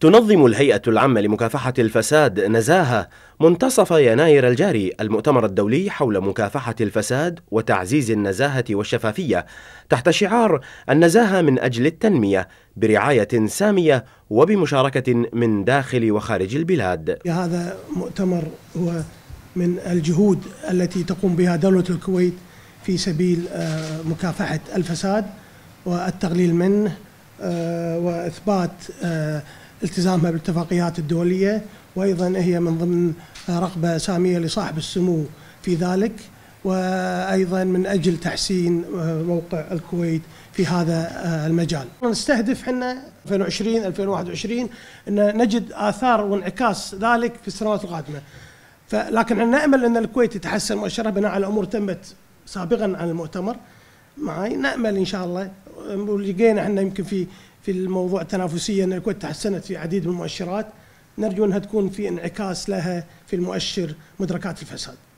تنظم الهيئة العامة لمكافحة الفساد نزاهة منتصف يناير الجاري المؤتمر الدولي حول مكافحة الفساد وتعزيز النزاهة والشفافية تحت شعار النزاهة من أجل التنمية برعاية سامية وبمشاركة من داخل وخارج البلاد. هذا مؤتمر هو من الجهود التي تقوم بها دولة الكويت في سبيل آه، مكافحة الفساد والتقليل منه آه، واثبات آه، التزامها بالاتفاقيات الدوليه وايضا هي من ضمن آه، رغبه ساميه لصاحب السمو في ذلك وايضا من اجل تحسين موقع الكويت في هذا المجال. نستهدف احنا 2020 2021 ان نجد اثار وانعكاس ذلك في السنوات القادمه. لكن احنا نامل ان الكويت تتحسن مؤشرها بناء على امور تمت سابقا عن المؤتمر معي نامل ان شاء الله لقينا احنا يمكن في في الموضوع التنافسيه ان الكويت تحسنت في عديد من المؤشرات نرجو انها تكون في انعكاس لها في المؤشر مدركات الفساد